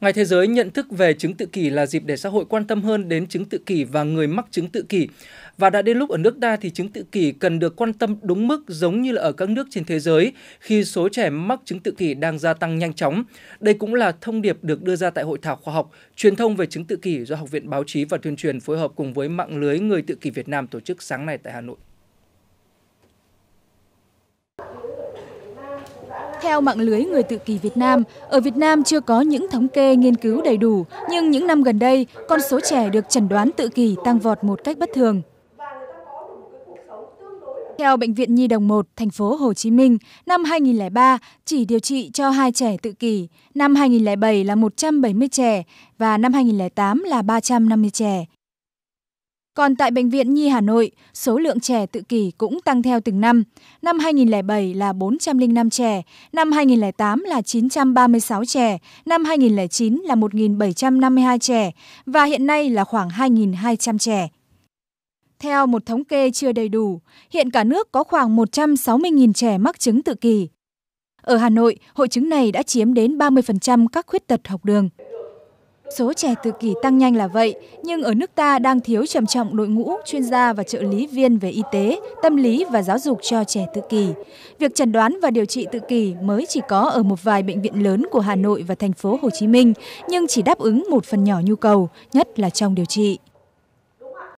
Ngày Thế giới nhận thức về chứng tự kỷ là dịp để xã hội quan tâm hơn đến chứng tự kỷ và người mắc chứng tự kỷ. Và đã đến lúc ở nước ta thì chứng tự kỷ cần được quan tâm đúng mức giống như là ở các nước trên thế giới khi số trẻ mắc chứng tự kỷ đang gia tăng nhanh chóng. Đây cũng là thông điệp được đưa ra tại hội thảo khoa học truyền thông về chứng tự kỷ do Học viện Báo chí và Tuyên truyền phối hợp cùng với mạng lưới người tự kỷ Việt Nam tổ chức sáng nay tại Hà Nội. Theo mạng lưới người tự kỷ Việt Nam, ở Việt Nam chưa có những thống kê nghiên cứu đầy đủ, nhưng những năm gần đây, con số trẻ được chẩn đoán tự kỷ tăng vọt một cách bất thường. Theo Bệnh viện Nhi đồng 1, thành phố Hồ Chí Minh, năm 2003 chỉ điều trị cho 2 trẻ tự kỷ, năm 2007 là 170 trẻ và năm 2008 là 350 trẻ. Còn tại Bệnh viện Nhi Hà Nội, số lượng trẻ tự kỷ cũng tăng theo từng năm. Năm 2007 là 405 trẻ, năm 2008 là 936 trẻ, năm 2009 là 1.752 trẻ và hiện nay là khoảng 2.200 trẻ. Theo một thống kê chưa đầy đủ, hiện cả nước có khoảng 160.000 trẻ mắc chứng tự kỷ. Ở Hà Nội, hội chứng này đã chiếm đến 30% các khuyết tật học đường. Số trẻ tự kỷ tăng nhanh là vậy, nhưng ở nước ta đang thiếu trầm trọng đội ngũ chuyên gia và trợ lý viên về y tế, tâm lý và giáo dục cho trẻ tự kỷ. Việc chẩn đoán và điều trị tự kỷ mới chỉ có ở một vài bệnh viện lớn của Hà Nội và thành phố Hồ Chí Minh, nhưng chỉ đáp ứng một phần nhỏ nhu cầu, nhất là trong điều trị.